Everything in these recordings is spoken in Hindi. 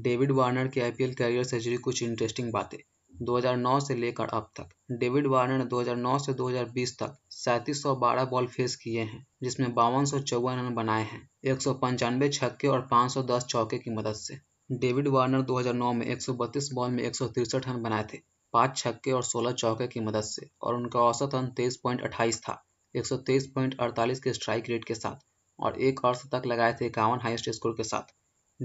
डेविड वार्नर के आईपीएल करियर से जुड़ी कुछ इंटरेस्टिंग बातें 2009 से लेकर अब तक डेविड वार्नर ने 2009 से 2020 तक सैंतीस बॉल फेस किए हैं जिसमें बावन रन बनाए हैं एक छक्के और 510 चौके की मदद से डेविड वार्नर 2009 में 132 बॉल में एक रन बनाए थे पाँच छक्के और 16 चौके की मदद से और उनका औसत रन तेईस था एक के स्ट्राइक रेट के साथ और एक और तक लगाए थे इक्यावन हाइस्ट स्कोर के साथ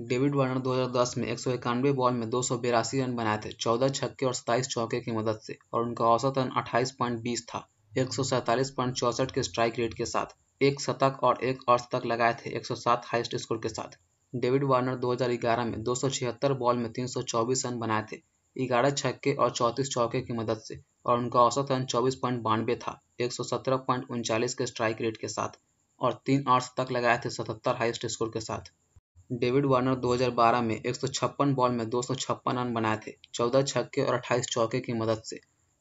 डेविड वार्नर 2010 में एक सौ इक्यानवे बॉल में दो सौ बिरासी रन बनाए थे चौदह छक्के और सताईस चौके की मदद से और उनका औसत रन अट्ठाईस पॉइंट बीस था एक सौ सैंतालीस पॉइंट चौसठ के स्ट्राइक रेट के साथ एक शतक और एक और शतक लगाए थे एक सौ सात हाइस्ट स्कोर के साथ डेविड वार्नर दो हज़ार ग्यारह में दो सौ छिहत्तर बॉल में तीन सौ चौबीस रन बनाए थे ग्यारह छक्के और चौंतीस चौके की मदद से और उनका औसत रन चौबीस पॉइंट बानवे था एक सौ सत्रह पॉइंट उनचालीस के स्ट्राइक रेट के साथ और तीन और शतक लगाए थे सतहत्तर हाइस्ट स्कोर के साथ डेविड वार्नर 2012 में एक बॉल में दो रन बनाए थे 14 छक्के और 28 चौके की मदद से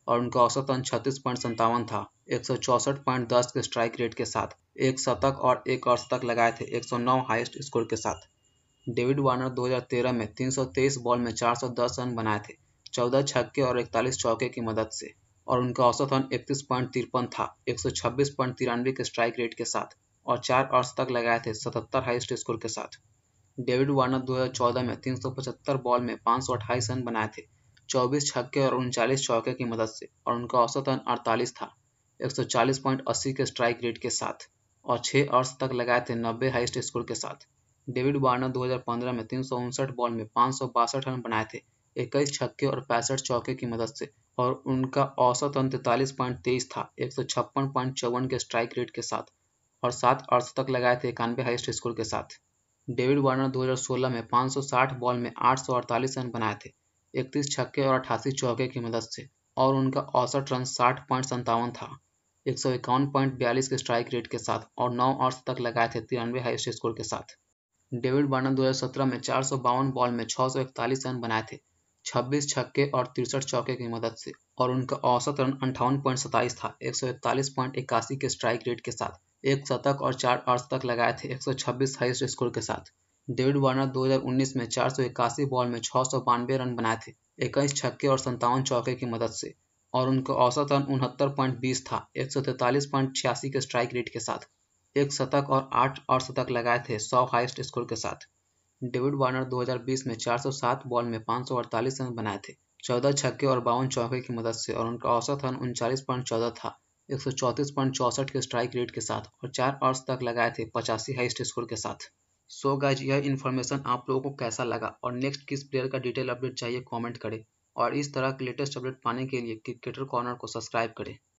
और उनका औसतन छत्तीस पॉइंट संतावन था एक के स्ट्राइक रेट के साथ एक शतक और एक शतक लगाए थे 109 हाईएस्ट स्कोर के साथ डेविड वार्नर 2013 में 323 बॉल में 410 रन बनाए थे 14 छक्के और 41 चौके की मदद से और उनका औसत रन इकतीस पॉइंट तिरपन था एक के स्ट्राइक रेट के साथ और चार तक लगाए थे 77 हाईएस्ट स्कोर के साथ डेविड वार्नर 2014 में 375 बॉल में 528 रन बनाए थे 24 छक्के और उनचालीस चौके की मदद से और उनका औसतन अड़तालीस था अस्सी के स्ट्राइक रेट के साथ और छह अर्स तक लगाए थे नब्बे हाइस्ट स्कोर के साथ डेविड वार्नर 2015 में तीन बॉल में पाँच रन बनाए थे इक्कीस छक्के और पैंसठ चौके की मदद से और उनका औसतन तैतालीस पॉइंट तेईस था एक सौ छप्पन पॉइंट चौवन के स्ट्राइक रेट के साथ और सात अर्थ तक लगाए थे इक्यानवे हाइस्ट स्कोर के साथ डेविड वार्नर 2016 में 560 बॉल में 848 रन बनाए थे 31 छक्के और अठासी चौके की मदद से और उनका औसत रन साठ पॉइंट संतावन था एक सौ इक्यावन पॉइंट बयालीस के स्ट्राइक रेट के साथ और नौ आवर्स तक लगाए थे तिरानवे हाईएस्ट स्कोर के साथ डेविड वार्नर 2017 में चार सौ बावन बॉल में छः सौ इकतालीस रन बनाए थे छब्बीस छक्के और तिरसठ चौके की मदद से और उनका औसत रन अंठावन पॉइंट सताइस था एक के स्ट्राइक रेट के साथ एक शतक और चार अर्धशतक लगाए थे 126 हाईएस्ट स्कोर के साथ डेविड वार्नर 2019 में चार बॉल में छः रन बनाए थे इक्कीस छक्के और संतावन चौके की मदद से और उनका औसत रन उनहत्तर पॉइंट बीस था एक सौ तैतालीस पॉइंट छियासी के स्ट्राइक रेट के साथ एक शतक और आठ और शतक लगाए थे सौ हाईएस्ट स्कोर के साथ डेविड वार्नर 2020 में 407 बॉल में 548 रन बनाए थे 14 छक्के और बावन चौके की मदद से और उनका औसत रन उनचालीस पॉइंट चौदह था एक के स्ट्राइक रेट के साथ और चार आवर्स तक लगाए थे पचासी हाइस्ट स्कोर के साथ सो so गाइज यह इन्फॉर्मेशन आप लोगों को कैसा लगा और नेक्स्ट किस प्लेयर का डिटेल अपडेट चाहिए कमेंट करें और इस तरह के लेटेस्ट अपडेट पाने के लिए क्रिकेटर कॉर्नर को सब्सक्राइब करें